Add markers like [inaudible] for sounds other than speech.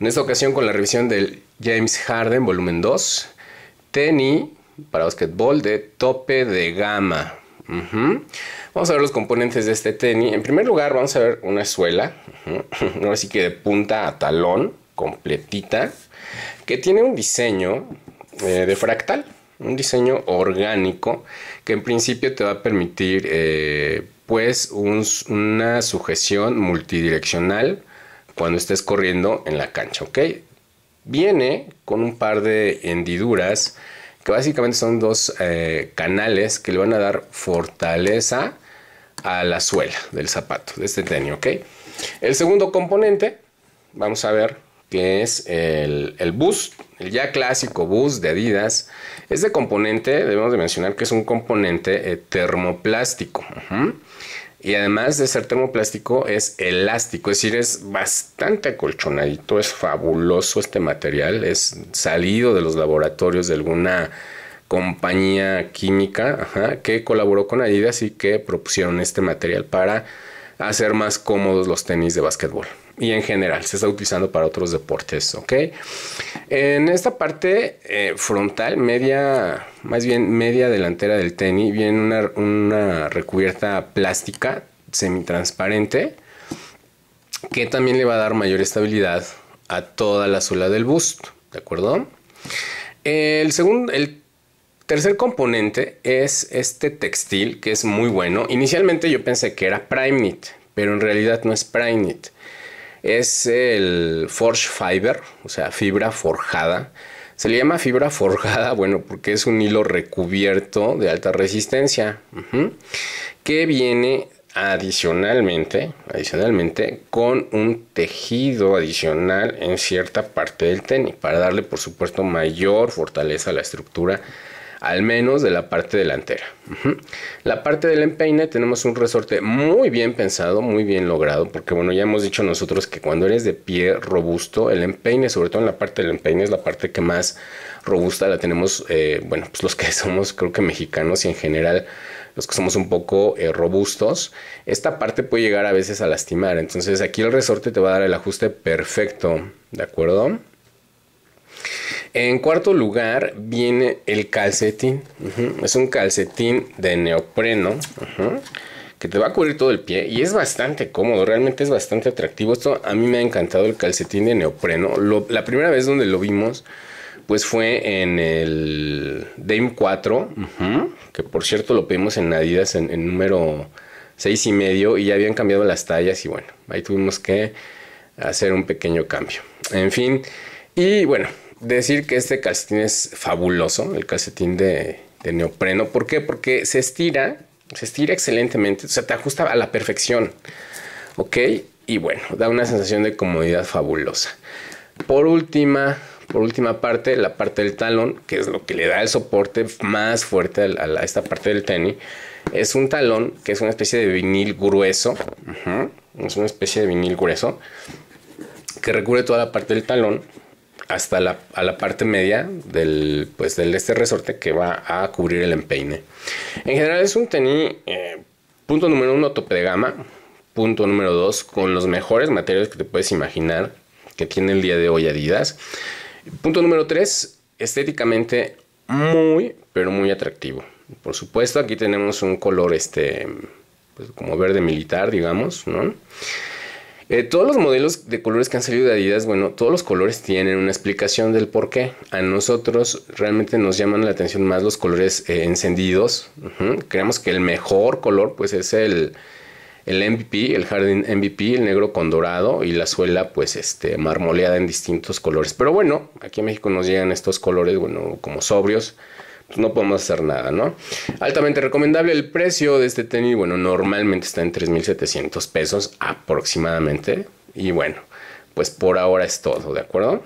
En esta ocasión con la revisión del James Harden volumen 2, tenis para basquetbol de tope de gama. Vamos a ver los componentes de este tenis. En primer lugar vamos a ver una suela, [laughs] que de punta a talón, completita, que tiene un diseño eh, de fractal, un diseño orgánico que en principio te va a permitir eh, pues una sujeción multidireccional cuando estés corriendo en la cancha, ¿ok? Viene con un par de hendiduras que básicamente son dos eh, canales que le van a dar fortaleza a la suela del zapato, de este tenis, ¿ok? El segundo componente, vamos a ver, que es el, bus, el ya clásico bus de Adidas. Este componente, debemos de mencionar que es un componente eh, termoplástico y además de ser termoplástico es elástico, es decir, es bastante acolchonadito, es fabuloso este material, es salido de los laboratorios de alguna compañía química que colaboró con Adidas y que propusieron este material para hacer más cómodos los tenis de básquetbol. Y en general, se está utilizando para otros deportes, ¿ok? En esta parte eh, frontal, media, más bien media delantera del tenis, viene una, recubierta plástica semitransparente que también le va a dar mayor estabilidad a toda la suela del busto, ¿de acuerdo? El segundo, el Tercer componente es este textil que es muy bueno. Inicialmente yo pensé que era Prime Knit, pero en realidad no es Prime Knit. Es el Forge Fiber, o sea, fibra forjada. Se le llama fibra [laughs] forjada, bueno, porque es un hilo recubierto de alta resistencia, que viene adicionalmente, adicionalmente con un tejido adicional en cierta parte del tenis, para darle, por supuesto, mayor fortaleza a la estructura al menos de la parte delantera. La parte del empeine tenemos un resorte muy bien pensado, muy bien logrado, porque bueno, ya hemos dicho nosotros que cuando eres de pie robusto, el empeine, sobre todo en la parte del empeine, es la parte que más robusta la tenemos, eh, bueno, pues los que [laughs] somos creo que mexicanos y en general los que somos un poco eh, robustos, esta parte puede llegar a veces a lastimar. Entonces aquí el resorte te va a dar el ajuste perfecto, ¿de acuerdo? En cuarto lugar viene el calcetín. Es un calcetín de neopreno. que te va a cubrir todo el pie y es bastante cómodo, realmente es bastante atractivo. Esto a mí me ha encantado el calcetín de neopreno. la primera vez donde lo vimos, pues fue en el Dame 4, que por cierto lo pedimos en Adidas en número 6 y medio y ya habían cambiado las tallas y bueno, ahí tuvimos que hacer un pequeño cambio. En fin, y bueno, decir que este calcetín es fabuloso, el calcetín de, neopreno. ¿Por qué? Porque se estira, se estira excelentemente, o sea, te ajusta a la perfección. ¿Ok? Y bueno, da una sensación de comodidad fabulosa. Por última, por última parte, la parte del talón, que es lo que le da el soporte más fuerte a, esta parte del tenis, es un talón que es una especie de vinil grueso. Es una especie de vinil grueso que recubre toda la parte del talón hasta la, a la parte media del, pues, del este resorte que va a cubrir el empeine. En general es un tenis, eh, punto número uno, tope de gama. Punto número dos, con los mejores materiales que te puedes imaginar que tiene el día de hoy Adidas. Punto número tres, estéticamente muy, pero muy atractivo. Por supuesto, aquí tenemos un color este, pues, como verde militar, digamos, ¿no? Eh, todos los modelos de colores que han salido de Adidas, bueno, todos los colores tienen una explicación del por qué. A nosotros realmente nos llaman la atención más los colores eh, encendidos. Creemos que el mejor color pues es el, el MVP, el jardín MVP, el negro con dorado y la suela pues este marmoleada en distintos colores. Pero bueno, aquí en México nos llegan estos colores, bueno, como sobrios no podemos hacer nada, ¿no? Altamente recomendable el precio de este tenis, bueno, normalmente está en 3.700 pesos aproximadamente. Y bueno, pues por ahora es todo, ¿de acuerdo?